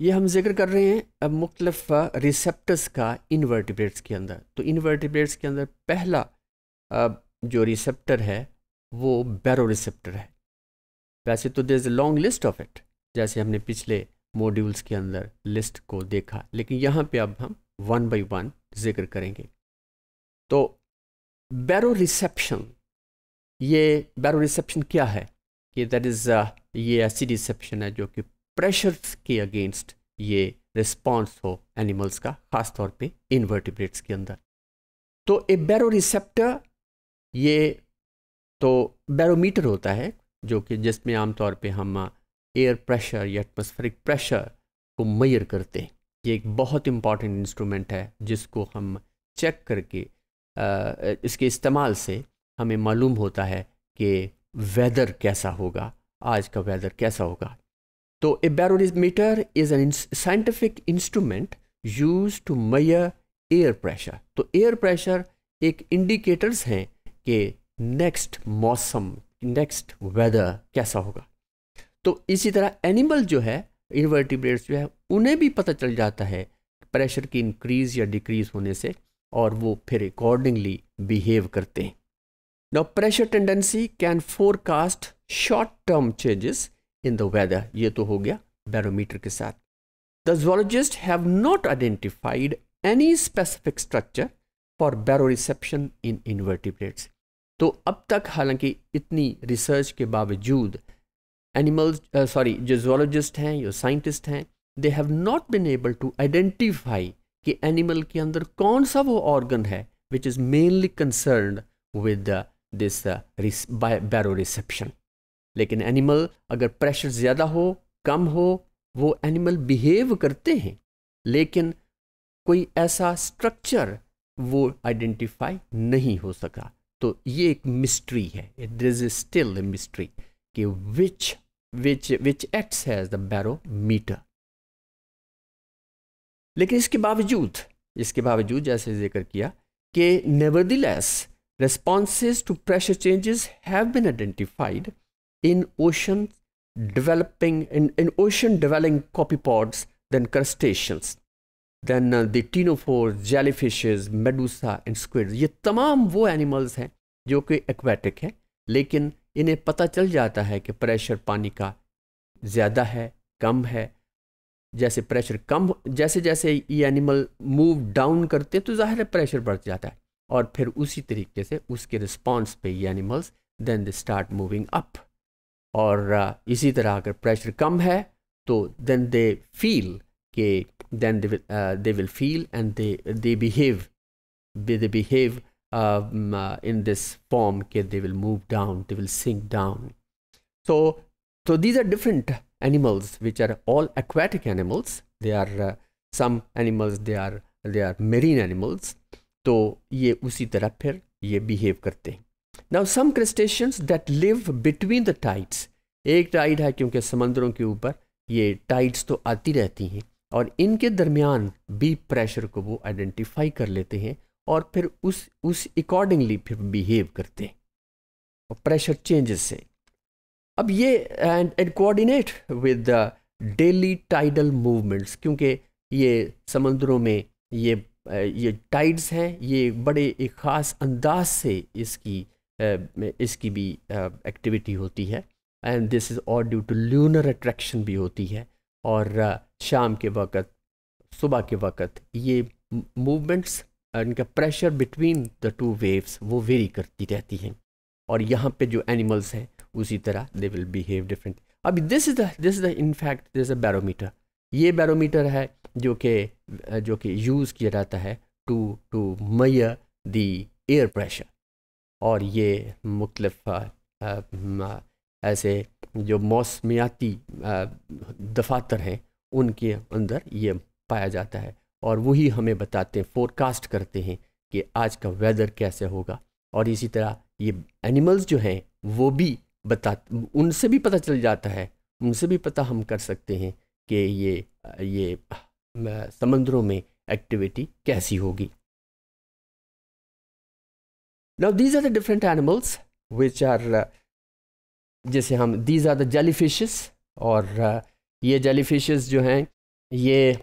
ये हम जिक्र कर रहे हैं अब मुख्तलफ रिसेप्टर्स का इनवर्टिब्रेट्स के अंदर तो इनवर्टिब्रेट्स के अंदर पहला जो रिसेप्टर है वो बैरो रिसेप्टर है वैसे तो there is a long list of it जैसे हमने पिछले मॉड्यूल्स के अंदर लिस्ट को देखा लेकिन यहाँ पे अब हम वन बाय वन जिक्र करेंगे तो बैरो रिसेप्शन ये बैरो रिसेप्शन क्या है कि दैट इज़ uh, ये ऐसी रिसेप्शन है जो कि प्रेशर्स के अगेंस्ट ये रिस्पॉन्स हो एनिमल्स का खास तौर पे इनवर्टिब्रेट्स के अंदर तो ए रिसेप्टर ये तो बैरोमीटर होता है जो कि जिसमें आमतौर पे हम एयर प्रेशर या एटमॉस्फेरिक प्रेशर को मैयर करते हैं ये एक बहुत इंपॉर्टेंट इंस्ट्रूमेंट है जिसको हम चेक करके इसके इस्तेमाल से हमें मालूम होता है कि वेदर कैसा होगा आज का वेदर कैसा होगा तो a barometer is an scientific instrument use to measure air pressure तो एयर प्रेशर एक इंडिकेटर्स हैं कि नेक्स्ट मौसम नेक्स्ट वेदर कैसा होगा तो इसी तरह एनिमल जो है इनवर्टिब्रेट्स जो है उन्हें भी पता चल जाता है प्रेशर की इंक्रीज या डिक्रीज होने से और वो फिर अकॉर्डिंगली बिहेव करते हैं now pressure tendency can forecast short term changes in the weather ये तो हो गया बैरोमीटर के साथ the zoologist have not identified any specific structure for baroception in invertebrates तो अब तक हालांकि इतनी रिसर्च के बावजूद एनिमल्स सॉरी uh, जो जोलॉजिस्ट हैं जो साइंटिस्ट हैं they have not been able to identify कि एनिमल के अंदर कौन सा वो ऑर्गन है which is mainly concern with this baroreception लेकिन एनिमल अगर प्रेशर ज़्यादा हो कम हो वो एनिमल बिहेव करते हैं लेकिन कोई ऐसा स्ट्रक्चर वो आइडेंटिफाई नहीं हो सका तो ये एक मिस्ट्री है इट इज स्टिल मिस्ट्री कि which which which acts has the barometer लेकिन इसके बावजूद इसके बावजूद जैसे जिक्र किया कि nevertheless responses to pressure changes have been identified in oceans developing in, in ocean dwelling copepods than crustaceans then uh, the tenophores jellyfishes medusa and squids ये तमाम वो एनिमल्स हैं जो कि एक्वेटिक हैं लेकिन इन्हें पता चल जाता है कि प्रेशर पानी का ज़्यादा है कम है जैसे प्रेशर कम जैसे जैसे ये एनिमल मूव डाउन करते तो ज़ाहिर है प्रेशर बढ़ जाता है और फिर उसी तरीके से उसके रिस्पॉन्स पे ये animals then they start moving up और इसी तरह अगर प्रेशर कम है तो देन दे फील के then they will feel and they behave they behave in this form के they will move down they will sink down so so these are different animals which are all aquatic animals they are some animals they are they are marine animals तो ये उसी तरह फिर ये behave करते हैं now some crustaceans that live between the tides एक tide है क्योंकि समंदरों के ऊपर ये टाइड्स तो आती रहती हैं और इनके दरमियान बी प्रेशर को वो आइडेंटिफाई कर लेते हैं और फिर उस उस अकॉर्डिंगली फिर बिहेव करते हैं और प्रेशर चेंजेस से अब ये and and coordinate with the daily tidal movements क्योंकि ये समंदरों में ये ये टाइड्स हैं ये बड़े एक ख़ास अंदाज से इसकी Uh, इसकी भी एक्टिविटी uh, होती है एंड दिस इज़ और ड्यू टू लूनर अट्रैक्शन भी होती है और uh, शाम के वक़्त सुबह के वक़्त ये मूवमेंट्स इनका pressure between the two waves वो वेरी करती रहती हैं और यहाँ पे जो एनिमल्स हैं उसी तरह दे विल बिहेव डिफरेंट अभी this is the this is the in fact this a barometer ये बैरोमीटर है जो कि जो कि यूज़ किया जाता है to to measure the air pressure और ये मुख्तलफ ऐसे जो मौसमियाती दफातर हैं उनके अंदर ये पाया जाता है और वही हमें बताते हैं फोरकास्ट करते हैं कि आज का वेदर कैसे होगा और इसी तरह ये एनिमल्स जो हैं वो भी बता उनसे भी पता चल जाता है उनसे भी पता हम कर सकते हैं कि ये ये समंदरों में एक्टिविटी कैसी होगी Now these are the different animals which are uh, जैसे हम these are the jelly fishes और uh, ये जेली फिशेस जो हैं ये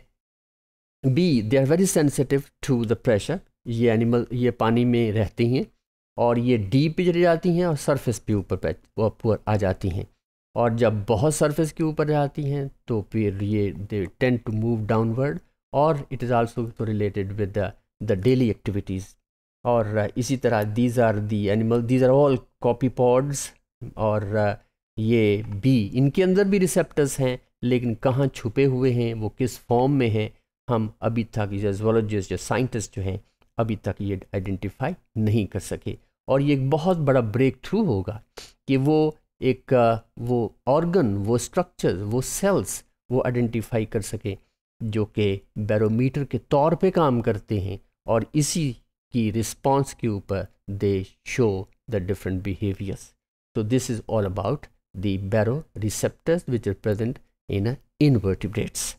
बी they are very sensitive to the pressure ये एनिमल ये पानी में रहती हैं और ये डीप पे चली जाती हैं और सरफेस पे ऊपर ऊपर आ जाती हैं और जब बहुत सरफेस के ऊपर जाती हैं तो फिर ये they tend to move downward और it is also related with the daily activities और uh, इसी तरह these are the animal these are all copepods और uh, ये बी इनके अंदर भी रिसेप्टर्स हैं लेकिन कहाँ छुपे हुए हैं वो किस फॉर्म में हैं हम अभी तक जो जोलॉजिस्ट जो साइंटिस्ट जो हैं अभी तक ये आइडेंटिफाई नहीं कर सके और ये एक बहुत बड़ा ब्रेक थ्रू होगा कि वो एक uh, वो ऑर्गन वो स्ट्रक्चर वो सेल्स वो आइडेंटिफाई कर सके जो कि बैरोमीटर के तौर पे काम करते हैं और इसी key response cue per they show the different behaviors. So this is all about the baroreceptors which are present in invertebrates.